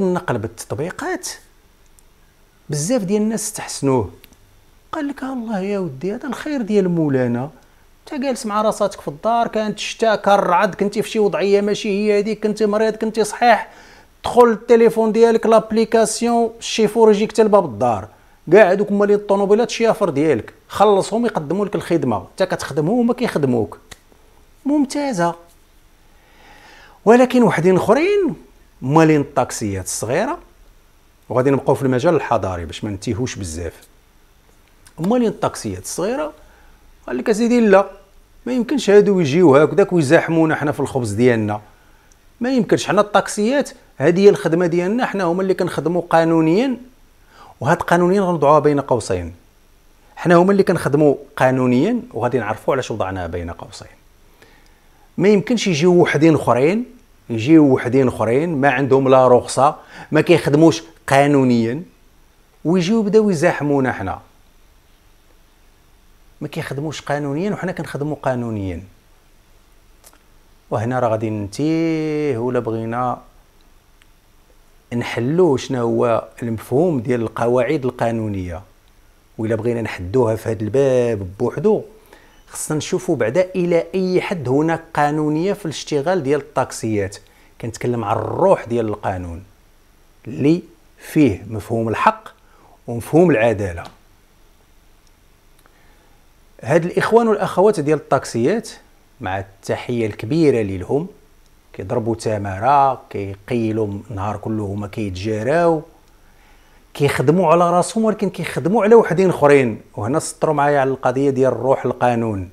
بعد النقل بالتطبيقات بزاف ديال الناس استحسنوه قال لك الله يا ودي هذا الخير ديال مولانا انت جالس مع راساتك في الدار كانت شتا كرعد كنتي في شي وضعيه ماشي هي هذيك كنتي مريض كنتي صحيح دخل التليفون ديالك لابليكاسيون الشيفور يجيك حتى لباب الدار كاع هذوك مالي الطوموبيلات شيافر ديالك خلصهم يقدموا لك الخدمه انت كتخدمهم وما كيخدموك ممتازه ولكن وحدين اخرين مالين الطاكسيات الصغيره وغادي نبقاو في المجال الحضاري باش ما نتيهوش بزاف مالين الطاكسيات الصغيره قال لك اسيدي لا ما يمكنش هادو يجيو هكذاك ويزاحمونا حنا في الخبز ديالنا ما يمكنش حنا الطاكسيات هذه هي الخدمه ديالنا حنا هما اللي كنخدموا قانونيا وهاد قانونيا غنوضعوها بين قوسين حنا هما اللي كنخدموا قانونيا وغادي نعرفوا علاش وضعناها بين قوسين ما يمكنش يجيو وحدين اخرين يجيو وحدين اخرين ما عندهم لا رخصه ما كيخدموش قانونيا ويجيو بداو يزاحمونا حنا ما كيخدموش قانونيا وحنا كنخدمو قانونيا وهنا راه غادي ننتيه ولا بغينا نحلو شنو هو المفهوم ديال القواعد القانونيه ولا بغينا نحدوها في هذا الباب بوحدو خصنا نشوفوا بعدا الى اي حد هناك قانونيه في الاشتغال ديال الطاكسيات كنتكلم على الروح ديال القانون اللي فيه مفهوم الحق ومفهوم العداله هاد الاخوان والاخوات ديال الطاكسيات مع التحيه الكبيره ليهم كيضربوا تماره كيقيلوا النهار كله هما كيتجاراو كيخدموا على راسهم ولكن كيخدموا على وحدين اخرين وهنا سطروا معايا على القضيه ديال الروح القانون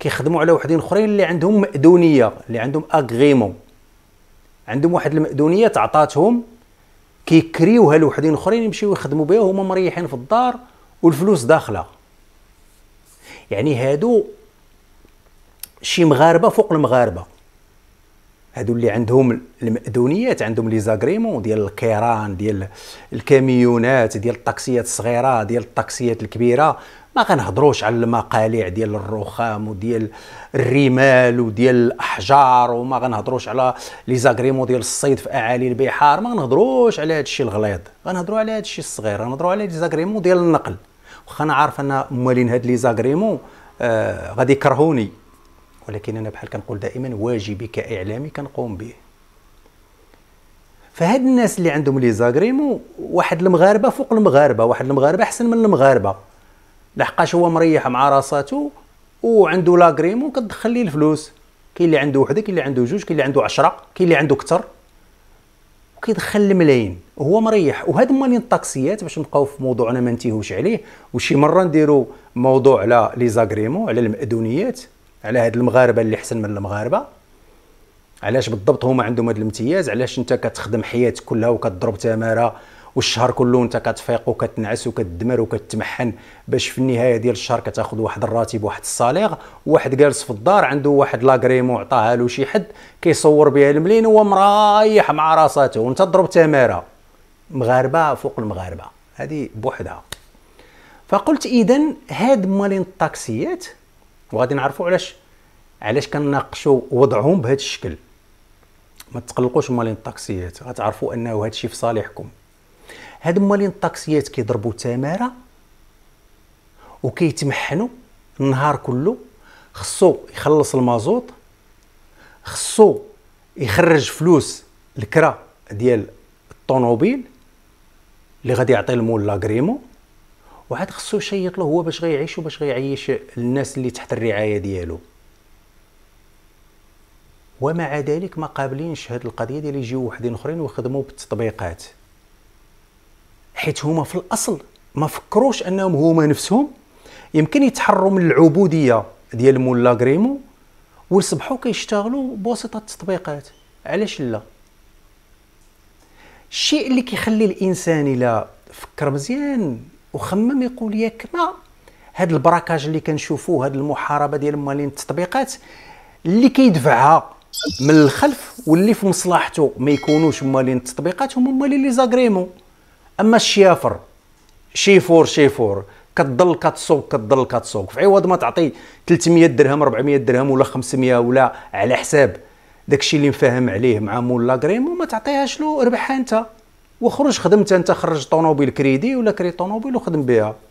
كيخدموا على وحدين اخرين اللي عندهم مأدونيه اللي عندهم اغريمون عندهم واحد المأدونيه تعطاتهم كيكريوها لوحدين اخرين يمشيو يخدموا بها وهما مريحين في الدار والفلوس داخله يعني هادو شي مغاربه فوق المغاربه هادو اللي عندهم المأذونيات عندهم لي زاغريمون ديال الكيران ديال الكاميونات ديال الطاكسيات الصغيره ديال الطاكسيات الكبيره ما غنهضروش على المقالع ديال الرخام وديال الرمال وديال الاحجار وما غنهضروش على لي زاغريمون ديال الصيد في اعالي البحار ما غنهضروش على هادشي الغليظ غنهضروا على هادشي الصغير غنهضروا على لي زاغريمون ديال النقل واخا انا عارف ان موالين هاد لي زاغريمون آه غادي يكرهوني ولكن انا بحال كنقول دائما واجبي كاعلامي كنقوم به فهاد الناس اللي عندهم لي زاغريمو واحد المغاربه فوق المغاربه واحد المغاربه احسن من المغاربه لحقاش هو مريح مع راساتو وعندو لاغريمو كتدخل ليه الفلوس كاين اللي عنده وحده كاين اللي عنده جوج كاين اللي عنده 10 كاين اللي عنده كثر وكيدخل الملايين وهو مريح وهاد مالين الطاكسيات باش نبقاو في موضوعنا ما ننتهوش عليه وشي مره نديرو موضوع على لي زاغريمو على المأذونيات على هاد المغاربه اللي احسن من المغاربه علاش بالضبط هما عندهم هذا الامتياز علاش انت كتخدم حياتك كلها وكتضرب تماره والشهر كله انت كتفيق وكتنعس وكتدمر وكتمحن باش في النهايه ديال الشهر كتاخذ واحد الراتب واحد الصالير واحد جالس في الدار عنده واحد لاغريمو عطاها له شي حد كيصور بها الملين هو مريح مع راساته وانت ضرب تماره مغاربه فوق المغاربه هذه بوحدها فقلت اذا هاد مالين الطاكسيات وغادي نعرفوا علاش علاش كنناقشوا وضعهم بهذا الشكل ما تقلقوش مالين الطاكسيات غتعرفوا انه هذا الشيء في صالحكم هاد مالين الطاكسيات كيضربوا تماره وكيتمحنوا النهار كله خصو يخلص المازوط خصو يخرج فلوس الكرا ديال الطوموبيل اللي غادي يعطي المول لاغريمون وعاد خصو يشيط له هو باش غيعيش وباش غيعيش الناس اللي تحت الرعايه ديالو ومع ذلك ما قابلينش هاد القضيه ديال يجيو وحدين اخرين ويخدموا بالتطبيقات حيت هما في الاصل ما فكروش انهم هما نفسهم يمكن يتحروا من العبوديه ديال مولا غريمو ويصبحوا كيشتغلوا بواسطه التطبيقات علاش لا الشيء اللي كيخلي الانسان الى فكر مزيان وخمم يقول ياك ما هذا البراكاج اللي كنشوفوه هذه المحاربه ديال مالين التطبيقات اللي كيدفعها من الخلف واللي في مصلحته ما يكونوش مالين التطبيقات هما مالين لي زاغريمون اما الشيافر شيفور شيفور كتضل كتسوق كتضل كتسوق في عوض ما تعطي 300 درهم 400 درهم ولا 500 ولا على حساب داكشي اللي مفاهم عليه مع مول كريم ما تعطيهاش له ربحها انت وخرج خدمت انت خرج طوموبيل كريدي ولا كري طوموبيل وخدم بها